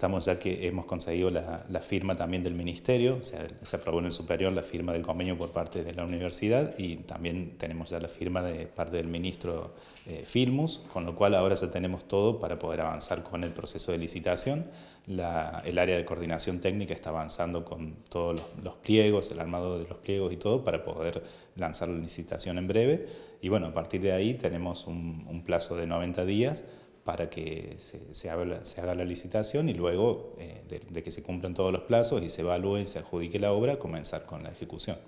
estamos ya que hemos conseguido la, firma también del ministerio, se aprobó en el superior la firma del convenio por parte de la universidad y también tenemos ya la firma de parte del ministro firmus eh, Filmus, con lo cual ahora ya tenemos todo para poder avanzar con el proceso de licitación. el área de coordinación técnica está avanzando con todos los, pliegos, el armado de los pliegos y todo para poder lanzar la licitación en breve. Y bueno, a partir de ahí tenemos un, un plazo de 90 días para que se, haga, la licitación y luego eh, de, que se cumplan todos los plazos y se evalúe y se adjudique la obra, comenzar con la ejecución.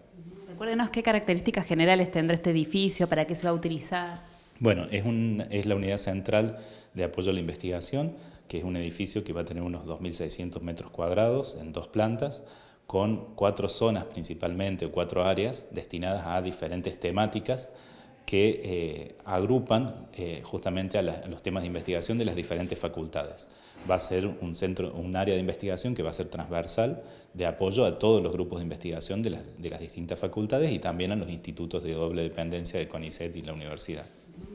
Recuérdenos qué características generales tendrá este edificio, para qué se va a utilizar. Bueno, es, es la unidad central de apoyo a la investigación, que es un edificio que va a tener unos 2.600 metros cuadrados en dos plantas, con cuatro zonas principalmente, o cuatro áreas destinadas a diferentes temáticas que eh, agrupan eh, justamente a, los temas de investigación de las diferentes facultades. Va a ser un, centro, un área de investigación que va a ser transversal de apoyo a todos los grupos de investigación de las, de las distintas facultades y también a los institutos de doble dependencia de CONICET y la universidad.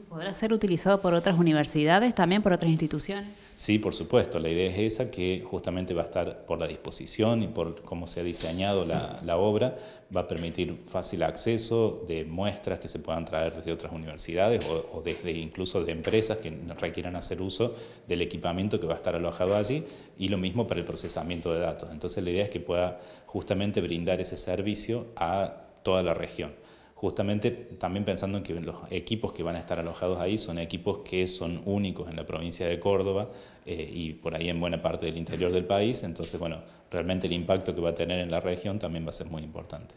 ¿Podrá ser utilizado por otras universidades, también por otras instituciones? Sí, por supuesto. La idea es esa que justamente va a estar por la disposición y por cómo se ha diseñado la, obra, va a permitir fácil acceso de muestras que se puedan traer desde otras universidades o, o desde incluso de empresas que requieran hacer uso del equipamiento que va a estar alojado allí y lo mismo para el procesamiento de datos. Entonces la idea es que pueda justamente brindar ese servicio a toda la región justamente también pensando en que los equipos que van a estar alojados ahí son equipos que son únicos en la provincia de Córdoba eh, y por ahí en buena parte del interior del país, entonces bueno, realmente el impacto que va a tener en la región también va a ser muy importante.